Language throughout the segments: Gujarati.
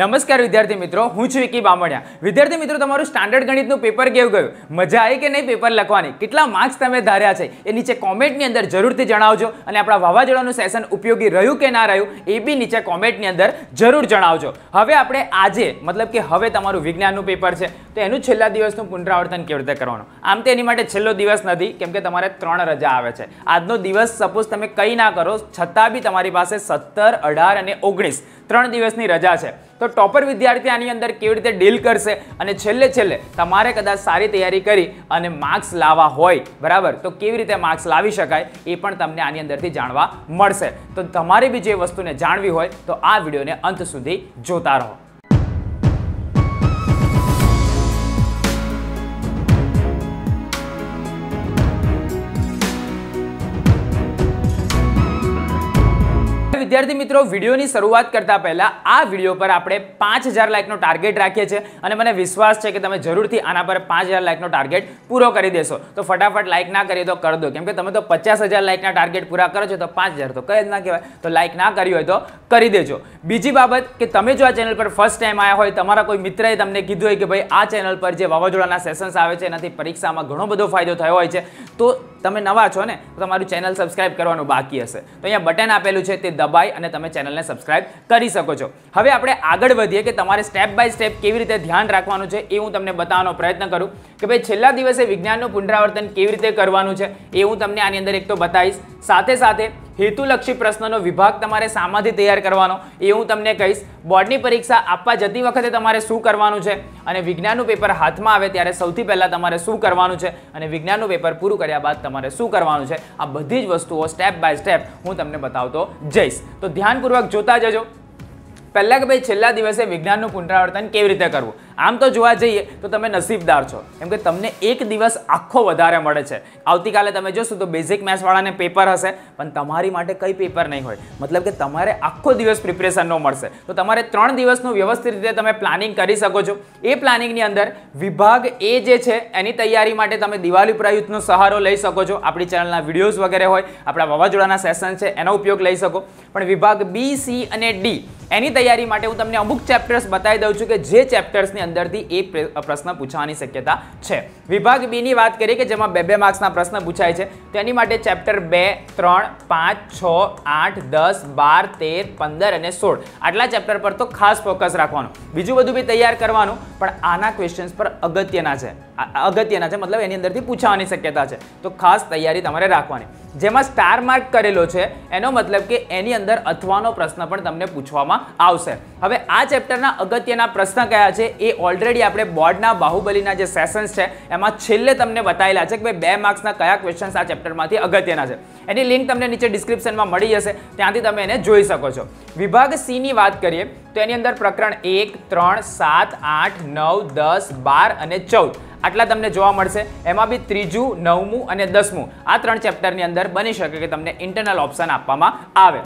નમસ્કાર વિદ્યાર્થી મિત્રો હું છું વિકી બામણિયા વિદ્યાર્થી મિત્રો તમારું સ્ટાન્ડર્ડ ગણિતનું પેપર કેવું ગયું મજા આવી કે નહીં પેપર લખવાની કેટલા માર્ક્સ તમે ધાર્યા છે એ નીચે કોમેન્ટની અંદર જરૂરથી જણાવજો અને આપણા વાવાઝોડાનું સેશન ઉપયોગી રહ્યું કે ના રહ્યું એ બી નીચે કોમેન્ટની અંદર જરૂર જણાવજો હવે આપણે આજે મતલબ કે હવે તમારું વિજ્ઞાનનું પેપર છે તો એનું છેલ્લા દિવસનું પુનરાવર્તન કેવી રીતે કરવાનું આમ તેની માટે છેલ્લો દિવસ નથી કેમ કે તમારે ત્રણ રજા આવે છે આજનો દિવસ સપોઝ તમે કંઈ ના કરો છતાં બી તમારી પાસે સત્તર અઢાર અને ઓગણીસ ત્રણ દિવસની રજા છે તો ટોપર વિદ્યાર્થી આની અંદર કેવી રીતે ડીલ કરશે અને છેલ્લે છેલ્લે તમારે કદાચ સારી તૈયારી કરી અને માર્ક્સ લાવવા હોય બરાબર તો કેવી રીતે માર્ક્સ લાવી શકાય એ પણ તમને આની અંદરથી જાણવા મળશે તો તમારે બી જે વસ્તુને જાણવી હોય તો આ વિડીયોને અંત સુધી જોતા રહો વિદ્યાર્થી મિત્રો વિડીયોની શરૂઆત કરતા પહેલા આ વિડીયો પર આપણે પાંચ હજાર લાઇકનો ટાર્ગેટ રાખીએ છીએ અને મને વિશ્વાસ છે કે તમે જરૂરથી આના પર પાંચ હજાર લાઇકનો ટાર્ગેટ પૂરો કરી દેશો તો ફટાફટ લાઇક ના કરીએ તો કરી દો કેમ કે તમે તો પચાસ હજાર લાઇકના ટાર્ગેટ પૂરા કરો છો તો પાંચ હજાર તો કઈ જ ના કહેવાય તો લાઇક ના કરી હોય તો કરી દેજો બીજી બાબત કે તમે જો આ ચેનલ પર ફર્સ્ટ ટાઈમ આવ્યા હોય તમારા કોઈ મિત્રએ તમને કીધું હોય કે ભાઈ આ ચેનલ પર જે વાવાઝોડાના સેશન્સ આવે છે એનાથી પરીક્ષામાં ઘણો બધો ફાયદો થયો હોય છે તો તમે નવા છો ને તો તમારું ચેનલ સબસ્ક્રાઈબ કરવાનું બાકી હશે તો અહીંયા બટન આપેલું છે તે દબાઈ ભાઈ અને તમે ચેનલને સબસ્ક્રાઇબ કરી શકો છો હવે આપણે આગળ વધીએ કે તમારે સ્ટેપ બાય સ્ટેપ કેવી રીતે ધ્યાન રાખવાનું છે એ હું તમને બતાવવાનો પ્રયત્ન કરું કે ભાઈ છેલ્લા દિવસે વિજ્ઞાનનું પુનરાવર્તન કેવી રીતે કરવાનું છે એ હું તમને આની અંદર એક તો બતાવીશ સાથે સાથે હેતુલક્ષી પ્રશ્નનો વિભાગ તમારે શામાંથી તૈયાર કરવાનો એ હું તમને કહીશ બોર્ડની પરીક્ષા આપવા જતી વખતે તમારે શું કરવાનું છે અને વિજ્ઞાનનું પેપર હાથમાં આવે ત્યારે સૌથી પહેલાં તમારે શું કરવાનું છે અને વિજ્ઞાનનું પેપર પૂરું કર્યા બાદ તમારે શું કરવાનું છે આ બધી જ વસ્તુઓ સ્ટેપ બાય સ્ટેપ હું તમને બતાવતો જઈશ તો ધ્યાનપૂર્વક જોતા જજો પહેલાં કે ભાઈ છેલ્લા દિવસે વિજ્ઞાનનું પુનરાવર્તન કેવી રીતે કરવું આમ તો જોવા જઈએ તો તમે નસીબદાર છો કેમ કે તમને એક દિવસ આખો વધારે મળે છે આવતીકાલે તમે જોશો તો બેઝિક મેથ્સવાળાને પેપર હશે પણ તમારી માટે કંઈ પેપર નહીં હોય મતલબ કે તમારે આખો દિવસ પ્રિપરેશનનો મળશે તો તમારે ત્રણ દિવસનું વ્યવસ્થિત રીતે તમે પ્લાનિંગ કરી શકો છો એ પ્લાનિંગની અંદર વિભાગ એ જે છે એની તૈયારી માટે તમે દિવાળી પ્રયુક્તનો સહારો લઈ શકો છો આપણી ચેનલના વિડીયોઝ વગેરે હોય આપણા વાવાઝોડાના સેશન છે એનો ઉપયોગ લઈ શકો પણ વિભાગ બી સી અને ડી એની તૈયારી માટે હું તમને અમુક ચેપ્ટર્સ બતાવી દઉં છું કે જે ચેપ્ટર્સની અંદરથી એ પ્રશ્ન પૂછવાની શક્યતા છે વિભાગ બીની વાત કરીએ કે જેમાં બે બે માર્ક્સના પ્રશ્ન પૂછાય છે તો એની માટે ચેપ્ટર બે ત્રણ પાંચ છ આઠ દસ બાર તેર પંદર અને સોળ આટલા ચેપ્ટર પર તો ખાસ ફોકસ રાખવાનું બીજું બધું બી તૈયાર કરવાનું પણ આના ક્વેશ્ચન્સ પર અગત્યના છે અગત્યના છે મતલબ એની અંદરથી પૂછવાની શક્યતા છે તો ખાસ તૈયારી તમારે રાખવાની જેમાં સ્ટાર માર્ક કરેલો છે એનો મતલબ કે એની અંદર અથવાનો પ્રશ્ન પણ તમને પૂછવામાં આવશે હવે આ ચેપ્ટરના અગત્યના પ્રશ્ન કયા છે એ ઓલરેડી આપણે બોર્ડના બાહુબલીના જે સેશન્સ છે એમાં છેલ્લે તમને બતાવેલા છે કે ભાઈ બે માર્ક્સના કયા ક્વેશ્ચન્સ આ ચેપ્ટરમાંથી અગત્યના છે એની લિંક તમને નીચે ડિસ્ક્રિપ્શનમાં મળી જશે ત્યાંથી તમે એને જોઈ શકો છો વિભાગ સીની વાત કરીએ તો એની અંદર પ્રકરણ એક ત્રણ સાત આઠ નવ દસ બાર અને ચૌદ આટલા તમને જોવા મળશે એમાં બી ત્રીજું નવમું અને દસમું આ ત્રણ ચેપ્ટરની અંદર બની શકે કે તમને ઇન્ટરનલ ઓપ્શન આપવામાં આવે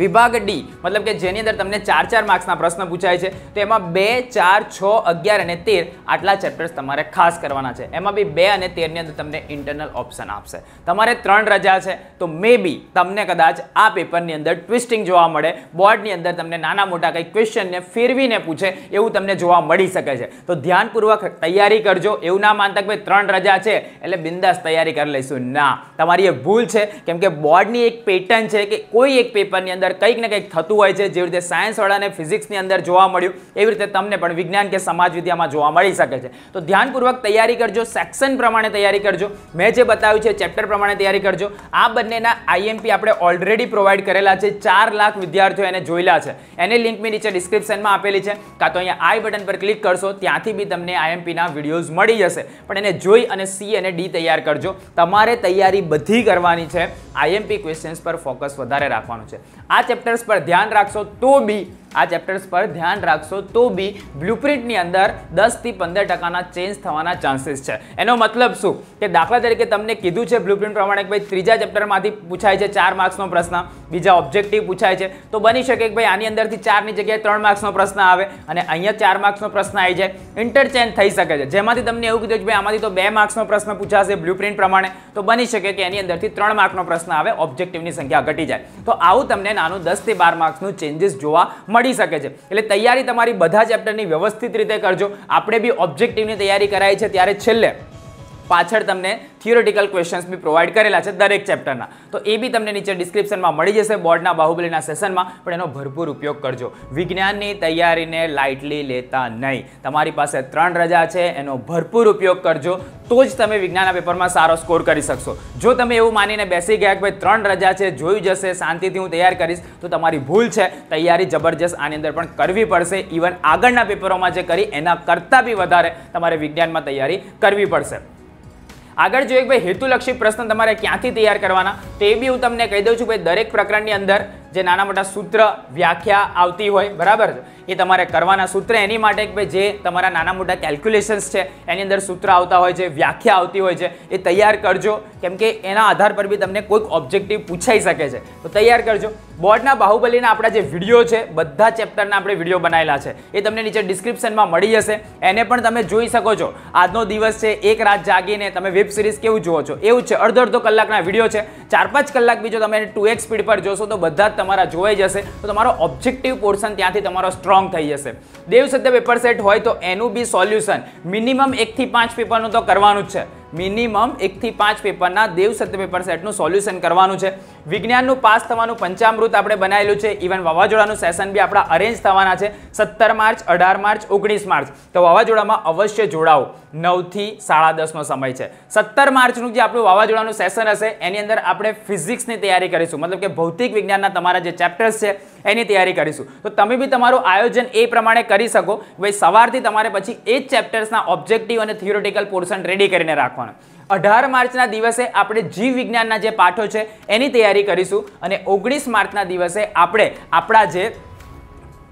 વિભાગ ડી મતલબ કે જેની અંદર તમને ચાર ચાર માર્ક્સના પ્રશ્ન પૂછાય છે તો એમાં બે ચાર છ અગિયાર અને તેર આટલા ચેપ્ટર્સ તમારે ખાસ કરવાના છે એમાં બી બે અને તેરની અંદર તમને ઇન્ટરનલ ઓપ્શન આપશે તમારે ત્રણ રજા છે તો મે બી તમને કદાચ આ પેપરની અંદર ટ્વિસ્ટિંગ જોવા મળે બોર્ડની અંદર તમને નાના મોટા કંઈક ક્વેશ્ચનને ફેરવીને પૂછે એવું તમને જોવા મળી શકે છે તો ધ્યાનપૂર્વક તૈયારી કરજો એવું ના માનતા કે ભાઈ ત્રણ રજા છે એટલે બિંદાસ તૈયારી કરી લઈશું ના તમારી એ ભૂલ છે કેમ કે બોર્ડની એક પેટર્ન છે કે કોઈ એક પેપરની અંદર કંઈક ને કંઈક થતું હોય છે જેવી રીતે સાયન્સવાળાને ફિઝિક્સની અંદર જોવા મળ્યું એવી રીતે તમને પણ વિજ્ઞાન કે સમાજ વિદ્યામાં જોવા મળી શકે છે તો ધ્યાનપૂર્વક તૈયારી કરજો સેક્શન પ્રમાણે તૈયારી કરજો મેં જે બતાવ્યું છે ચેપ્ટર પ્રમાણે તૈયારી કરજો આ બંનેના આઈએમપી આપણે ઓલરેડી પ્રોવાઈડ કરેલા છે ચાર લાખ વિદ્યાર્થીઓ એને જોયેલા છે એની લિંક મેં નીચે ડિસ્ક્રિપ્શનમાં આપેલી છે કાં તો અહીંયા આઈ બટન પર ક્લિક કરશો ત્યાંથી બી તમને આઈએમપીના વિડીયોઝ મળી જશે પણ એને જોઈ અને સી અને ડી તૈયાર કરજો તમારે તૈયારી બધી કરવાની છે આઈએમપી ક્વેશ્ચન્સ પર ફોકસ વધારે રાખવાનું છે આ ચેપ્ટર્સ પર ધ્યાન રાખશો તો બી આ ચેપ્ટર્સ પર ધ્યાન રાખશો તો બી બ્લુપ્રિન્ટની અંદર દસથી પંદર ટકાના ચેન્જ થવાના ચાન્સીસ છે એનો મતલબ શું કે દાખલા તરીકે તમને કીધું છે બ્લુપ્રિન્ટ પ્રમાણે કે ભાઈ ત્રીજા ચેપ્ટરમાંથી પૂછાય છે ચાર માર્ક્સનો પ્રશ્ન બીજા ઓબ્જેક્ટિવ પૂછાય છે તો બની શકે કે ભાઈ આની અંદરથી ચારની જગ્યાએ ત્રણ માર્ક્સનો પ્રશ્ન આવે અને અહીંયા ચાર માર્ક્સનો પ્રશ્ન આવી જાય ઇન્ટરચેન્જ થઈ શકે છે જેમાંથી તમને એવું કીધું કે ભાઈ આમાંથી તો બે માર્ક્સનો પ્રશ્ન પૂછાશે બ્લુપ્રિન્ટ પ્રમાણે તો બની શકે કે એની અંદરથી ત્રણ માર્કનો પ્રશ્ન આવે ઓબ્જેક્ટિવની સંખ્યા ઘટી જાય તો આવું તમને નાનું દસથી બાર માર્ક્સનું ચેન્જીસ જોવા મળે મળી શકે છે એટલે તૈયારી તમારી બધા ચેપ્ટરની વ્યવસ્થિત રીતે કરજો આપણે બી ઓબ્જેક્ટિવની તૈયારી કરાય છે ત્યારે છેલ્લે પાછળ તમને થિયોરિટિકલ ક્વેશ્ચન્સ બી પ્રોવાઈડ કરેલા છે દરેક ચેપ્ટરના તો એ બી તમને નીચે ડિસ્ક્રિપ્શનમાં મળી જશે બોર્ડના બાહુબલીના સેશનમાં પણ એનો ભરપૂર ઉપયોગ કરજો વિજ્ઞાનની તૈયારીને લાઇટલી લેતા નહીં તમારી પાસે ત્રણ રજા છે એનો ભરપૂર ઉપયોગ કરજો તો જ તમે વિજ્ઞાનના પેપરમાં સારો સ્કોર કરી શકશો જો તમે એવું માનીને બેસી ગયા કે ભાઈ ત્રણ રજા છે જોઈ જશે શાંતિથી હું તૈયાર કરીશ તો તમારી ભૂલ છે તૈયારી જબરજસ્ત આની અંદર પણ કરવી પડશે ઇવન આગળના પેપરોમાં જે કરી એના કરતાં બી વધારે તમારે વિજ્ઞાનમાં તૈયારી કરવી પડશે આગળ જો એક ભાઈ હેતુલક્ષી પ્રશ્ન તમારે ક્યાંથી તૈયાર કરવાના તો એ બી હું તમને કહી દઉં છું ભાઈ દરેક પ્રકરણની અંદર જે નાના મોટા સૂત્ર વ્યાખ્યા આવતી હોય બરાબર એ તમારે કરવાના સૂત્ર એની માટે કે જે તમારા નાના મોટા કેલ્ક્યુલેશન્સ છે એની અંદર સૂત્ર આવતા હોય છે વ્યાખ્યા આવતી હોય છે એ તૈયાર કરજો કેમ કે એના આધાર પર બી તમને કોઈક ઓબ્જેક્ટિવ પૂછાઈ શકે છે તો તૈયાર કરજો બોર્ડના બાહુબલીના આપણા જે વિડીયો છે બધા ચેપ્ટરના આપણે વિડીયો બનાવેલા છે એ તમને નીચે ડિસ્ક્રિપ્શનમાં મળી જશે એને પણ તમે જોઈ શકો છો આજનો દિવસ છે એક રાત જાગીને તમે વેબ સિરીઝ કેવું જુઓ છો એવું છે અડધો અડધો કલાકના વિડીયો છે ચાર પાંચ કલાક બીજો તમે ટુ એક્સ સ્પીડ પર જોશો તો બધા જ તમારા જોઈ જશે તો તમારો ઓબ્જેક્ટિવ પોર્શન ત્યાંથી તમારો સ્ટ્રોંગ થઈ જશે દેવ પેપર સેટ હોય તો એનું બી સોલ્યુશન મિનિમમ એકથી પાંચ પેપરનું તો કરવાનું જ છે મિનિમમ એકથી પાંચ પેપરના દેવ પેપર સેટનું સોલ્યુશન કરવાનું છે વિજ્ઞાનનું પાસ થવાનું પંચામૃત આપણે બનાવેલું છે ઇવન વાવાઝોડાનું સેશન બી આપણા અરેન્જ થવાના છે સત્તર માર્ચ અઢાર માર્ચ ઓગણીસ માર્ચ તો વાવાઝોડામાં અવશ્ય જોડાઓ નવથી સાડા દસનો સમય છે સત્તર માર્ચનું જે આપણું વાવાઝોડાનું સેશન હશે એની અંદર આપણે ફિઝિક્સની તૈયારી કરીશું મતલબ કે ભૌતિક વિજ્ઞાનના તમારા જે ચેપ્ટર્સ છે એની તૈયારી કરીશું તો તમે બી તમારું આયોજન એ પ્રમાણે કરી શકો ભાઈ સવારથી તમારે પછી એ જ ચેપ્ટર્સના ઓબ્જેક્ટિવ અને થિયોરિટિકલ પોર્શન રેડી કરીને રાખવાના અઢાર માર્ચના દિવસે આપણે જીવ વિજ્ઞાનના જે પાઠો છે એની તૈયારી કરીશું અને ઓગણીસ માર્ચના દિવસે આપણે આપણા જે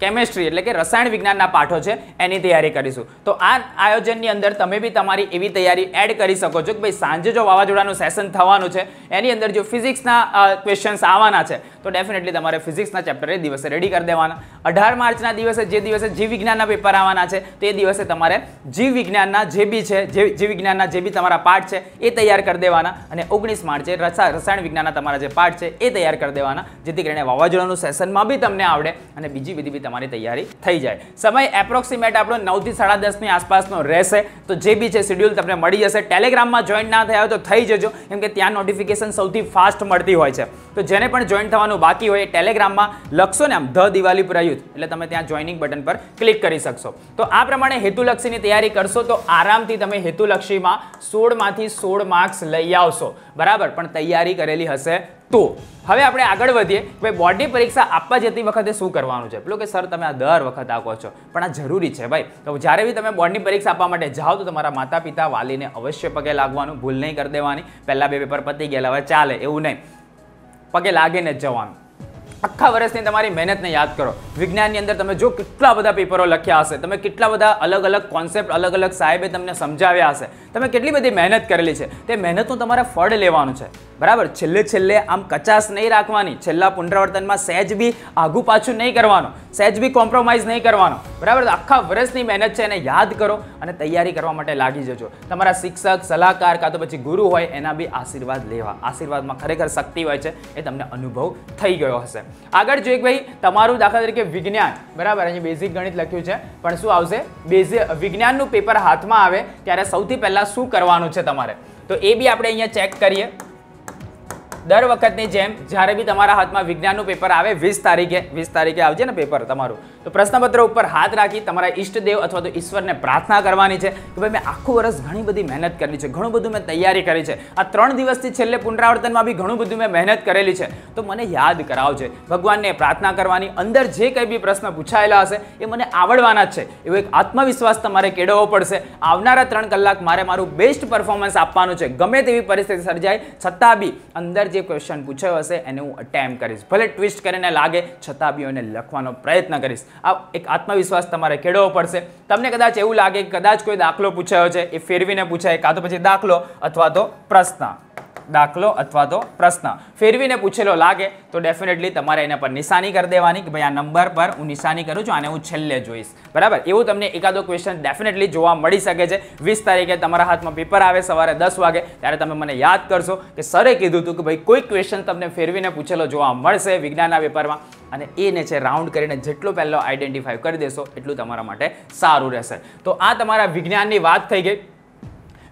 કેમેસ્ટ્રી એટલે કે રસાયણ વિજ્ઞાનના પાઠો છે એની તૈયારી કરીશું તો આ આયોજનની અંદર તમે બી તમારી એવી તૈયારી એડ કરી શકો છો કે ભાઈ સાંજે જો વાવાઝોડાનું સેશન થવાનું છે એની અંદર જો ફિઝિક્સના ક્વેશ્ચન્સ આવવાના છે તો ડેફિનેટલી તમારે ફિઝિક્સના ચેપ્ટરે દિવસે રેડી કરી દેવાના અઢાર માર્ચના દિવસે જે દિવસે જીવ વિજ્ઞાનના પેપર આવવાના છે તે દિવસે તમારે જીવ વિજ્ઞાનના જે બી છે જે જીવ વિજ્ઞાનના જે બી તમારા પાઠ છે એ તૈયાર કરી દેવાના અને ઓગણીસ માર્ચે રસાયણ વિજ્ઞાનના તમારા જે પાઠ છે એ તૈયાર કરી દેવાના જેથી કરીને વાવાઝોડાનું સેશનમાં બી તમને આવડે અને બીજી બધી તમારી તૈયારી થઈ જાય સમય એપ્રોક્સિમેટ આપણો નવથી સાડા દસની આસપાસનો રહેશે તો જે બી છે શેડ્યુલ તમને મળી જશે ટેલિગ્રામમાં જોઈન ના થયા હોય તો થઈ જજો કેમ કે ત્યાં નોટિફિકેશન સૌથી ફાસ્ટ મળતી હોય છે તો જેને પણ જોઈન થવાનું બાકી હોય એ ટેલિગ્રામમાં લખશો ને આમ ધ દિવાળી પ્રયુત એટલે તમે ત્યાં જોઈનિંગ બટન પર ક્લિક કરી શકશો તો આ પ્રમાણે હેતુલક્ષીની તૈયારી કરશો તો આરામથી તમે હેતુલક્ષીમાં સોળમાંથી સોળ માર્ક્સ લઈ આવશો બરાબર પણ તૈયારી કરેલી હશે તો હવે આપણે આગળ વધીએ ભાઈ બોર્ડની પરીક્ષા આપવા જતી વખતે શું કરવાનું છે પેલું કે સર તમે આ દર વખત આવો છો પણ આ જરૂરી છે ભાઈ તો જ્યારે બી તમે બોર્ડની પરીક્ષા આપવા માટે જાઓ તો તમારા માતા પિતા વાલીને અવશ્ય પગે લાગવાનું ભૂલ નહીં કરી દેવાની પહેલાં બે પેપર પતી ગયેલા હવે ચાલે એવું નહીં પગે લાગીને જ જવાનું આખા વર્ષની તમારી મહેનતને યાદ કરો વિજ્ઞાનની અંદર તમે જો કેટલા બધા પેપરો લખ્યા હશે તમે કેટલા બધા અલગ અલગ કોન્સેપ્ટ અલગ અલગ સાહેબે તમને સમજાવ્યા હશે તમે કેટલી બધી મહેનત કરેલી છે તે મહેનતનું તમારે ફળ લેવાનું છે બરાબર છેલ્લે છેલ્લે આમ કચાશ નહીં રાખવાની છેલ્લા પુનરાવર્તનમાં સહેજ બી આઘું પાછું નહીં કરવાનું સહેજ બી કોમ્પ્રોમાઇઝ નહીં કરવાનો બરાબર આખા વર્ષની મહેનત છે એને યાદ કરો અને તૈયારી કરવા માટે લાગી જજો તમારા શિક્ષક સલાહકાર કાં તો પછી ગુરુ હોય એના બી આશીર્વાદ લેવા આશીર્વાદમાં ખરેખર શક્તિ હોય છે એ તમને અનુભવ થઈ ગયો હશે આગળ જોઈએ ભાઈ તમારું દાખલા તરીકે વિજ્ઞાન બરાબર અહીંયા બેઝિક ગણિત લખ્યું છે પણ શું આવશે બેઝિક વિજ્ઞાનનું પેપર હાથમાં આવે ત્યારે સૌથી પહેલાં શું કરવાનું છે તમારે તો એ બી આપણે અહીંયા ચેક કરીએ દર વખતની જેમ જ્યારે બી તમારા હાથમાં વિજ્ઞાનનું પેપર આવે વીસ તારીખે વીસ તારીખે આવજે ને પેપર તમારું તો પ્રશ્નપત્ર ઉપર હાથ રાખી તમારા ઈષ્ટદેવ અથવા તો ઈશ્વરને પ્રાર્થના કરવાની છે કે ભાઈ મેં આખું વર્ષ ઘણી બધી મહેનત કરી છે ઘણું બધું મેં તૈયારી કરી છે આ ત્રણ દિવસથી છેલ્લે પુનરાવર્તનમાં બી ઘણું બધું મેં મહેનત કરેલી છે તો મને યાદ કરાવજે ભગવાનને પ્રાર્થના કરવાની અંદર જે કંઈ બી પ્રશ્ન પૂછાયેલા હશે એ મને આવડવાના જ છે એવો એક આત્મવિશ્વાસ તમારે કેળવવો પડશે આવનારા ત્રણ કલાક મારે મારું બેસ્ટ પરફોર્મન્સ આપવાનું છે ગમે તેવી પરિસ્થિતિ સર્જાય છતાં બી અંદર જે ક્વેશ્ચન પૂછાયો હશે એને હું અટેમ્પ કરીશ ભલે ટ્વિસ્ટ કરીને લાગે છતાં બી એને લખવાનો પ્રયત્ન કરીશ આ એક આત્મવિશ્વાસ તમારે કેળવવો પડશે તમને કદાચ એવું લાગે કદાચ કોઈ દાખલો પૂછાયો છે એ ફેરવીને પૂછાય કાં તો પછી દાખલો અથવા તો પ્રશ્ન દાખલો અથવા તો પ્રશ્ન ફેરવીને પૂછેલો લાગે તો ડેફિનેટલી તમારે એના પર નિશાની કરી દેવાની કે ભાઈ આ નંબર પર હું નિશાની કરું છું અને હું છેલ્લે જોઈશ બરાબર એવું તમને એકાદો ક્વેશ્ચન ડેફિનેટલી જોવા મળી શકે છે વીસ તારીખે તમારા હાથમાં પેપર આવે સવારે દસ વાગે ત્યારે તમે મને યાદ કરશો કે સરે કીધું હતું કે ભાઈ કોઈ ક્વેશ્ચન તમને ફેરવીને પૂછેલો જોવા મળશે વિજ્ઞાનના પેપરમાં અને એને છે રાઉન્ડ કરીને જેટલો પહેલો આઈડેન્ટિફાઈ કરી દેશો એટલું તમારા માટે સારું રહેશે તો આ તમારા વિજ્ઞાનની વાત થઈ ગઈ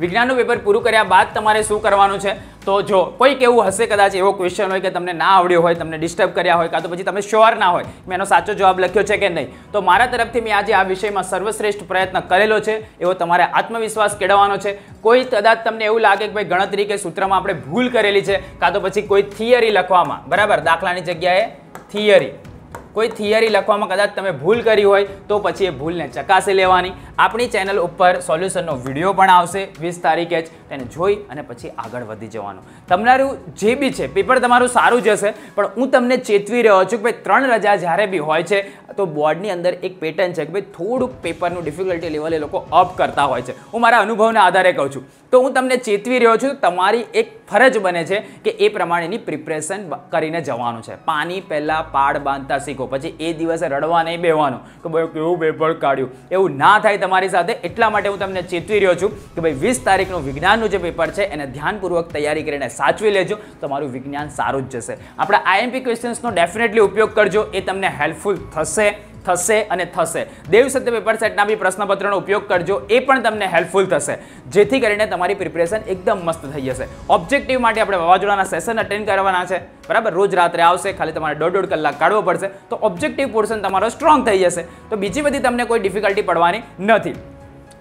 વિજ્ઞાનનું પેપર પૂરું કર્યા બાદ તમારે શું કરવાનું છે તો જો કોઈક એવું હશે કદાચ એવો ક્વેશ્ચન હોય કે તમને ના આવડ્યો હોય તમને ડિસ્ટર્બ કર્યા હોય કાં તો પછી તમે શ્યોર ના હોય મેં એનો સાચો જવાબ લખ્યો છે કે નહીં તો મારા તરફથી મેં આજે આ વિષયમાં સર્વશ્રેષ્ઠ પ્રયત્ન કરેલો છે એવો તમારે આત્મવિશ્વાસ કેળવવાનો છે કોઈ કદાચ તમને એવું લાગે કે ભાઈ ગણતરી કે સૂત્રમાં આપણે ભૂલ કરેલી છે કાં તો પછી કોઈ થિયરી લખવામાં બરાબર દાખલાની જગ્યાએ થિયરી કોઈ થિયરી લખવામાં કદાચ તમે ભૂલ કરી હોય તો પછી એ ભૂલને ચકાસી લેવાની આપણી ચેનલ ઉપર સોલ્યુશનનો વિડીયો પણ આવશે વીસ તારીખે જ તેને જોઈ અને પછી આગળ વધી જવાનું તમારું જે બી છે પેપર તમારું સારું જશે પણ હું તમને ચેતવી રહ્યો છું કે ભાઈ ત્રણ રજા જ્યારે બી હોય છે તો બોર્ડની અંદર એક પેટર્ન છે કે ભાઈ થોડુંક પેપરનું ડિફિકલ્ટી લેવલ એ લોકો અપ કરતા હોય છે હું મારા અનુભવના આધારે કહું છું તો હું તમને ચેતવી રહ્યો છું તમારી એક ફરજ બને છે કે એ પ્રમાણેની પ્રિપરેશન કરીને જવાનું છે પાણી પહેલાં પાડ બાંધતા શીખો પછી એ દિવસે રડવા નહીં બેહવાનું કે ભાઈ કેવું પેપર કાઢ્યું એવું ના થાય તમારી સાથે એટલા માટે હું તમને ચેતવી રહ્યો છું કે ભાઈ વીસ તારીખનું વિજ્ઞાનનું જે પેપર છે એને ધ્યાનપૂર્વક તૈયારી કરીને સાચવી લેજો તમારું વિજ્ઞાન સારું જ જશે આપણા આઈએમપી ક્વેશ્ચન્સનો ડેફિનેટલી ઉપયોગ કરજો એ તમને હેલ્પફુલ થશે થશે અને થશે દેવ સત્ય પેપર સેટના બી પ્રશ્નપત્રનો ઉપયોગ કરજો એ પણ તમને હેલ્પફુલ થશે જેથી કરીને તમારી પ્રિપરેશન એકદમ મસ્ત થઈ જશે ઓબ્જેક્ટિવ માટે આપણે વાવાઝોડાના સેશન અટેન્ડ કરવાના છે બરાબર રોજ રાત્રે આવશે ખાલી તમારે દોઢ દોઢ કલાક કાઢવો પડશે તો ઓબ્જેક્ટિવ પોર્શન તમારો સ્ટ્રોંગ થઈ જશે તો બીજી બધી તમને કોઈ ડિફિકલ્ટી પડવાની નથી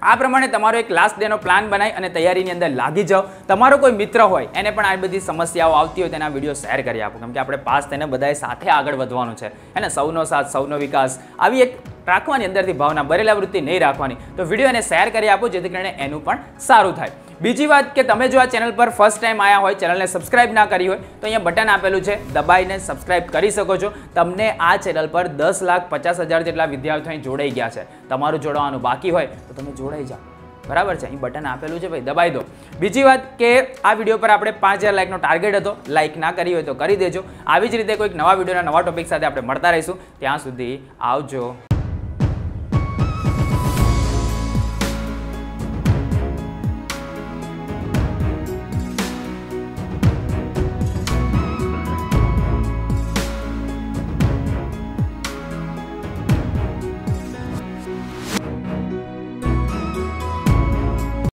આ પ્રમાણે તમારો એક લાસ્ટ ડેનો પ્લાન બનાવી અને તૈયારીની અંદર લાગી જાઓ તમારો કોઈ મિત્ર હોય એને પણ આ બધી સમસ્યાઓ આવતી હોય તેના વિડીયો શેર કરી આપો કેમ કે આપણે પાસ તેને બધાએ સાથે આગળ વધવાનું છે અને સૌનો સાથ સૌનો વિકાસ આવી એક રાખવાની અંદરથી ભાવના ભરેલા વૃત્તિ નહીં રાખવાની તો વિડીયોને શેર કરી આપો જેથી કરીને એનું પણ સારું થાય બીજી વાત કે તમે જો આ ચેનલ પર ફર્સ્ટ ટાઈમ આવ્યા હોય ચેનલને સબસ્ક્રાઇબ ના કરી હોય તો અહીંયા બટન આપેલું છે દબાઈને સબસ્ક્રાઇબ કરી શકો છો તમને આ ચેનલ પર દસ લાખ પચાસ હજાર જેટલા વિદ્યાર્થીઓ અહીં જોડાઈ ગયા છે તમારું જોડાવાનું બાકી હોય તો તમે જોડાઈ જાઓ બરાબર છે અહીં બટન આપેલું છે ભાઈ દબાઈ દો બીજી વાત કે આ વિડીયો પર આપણે પાંચ હજાર લાઇકનો ટાર્ગેટ હતો લાઇક ના કરી હોય તો કરી દેજો આવી જ રીતે કોઈક નવા વિડીયોના નવા ટોપિક સાથે આપણે મળતા રહીશું ત્યાં સુધી આવજો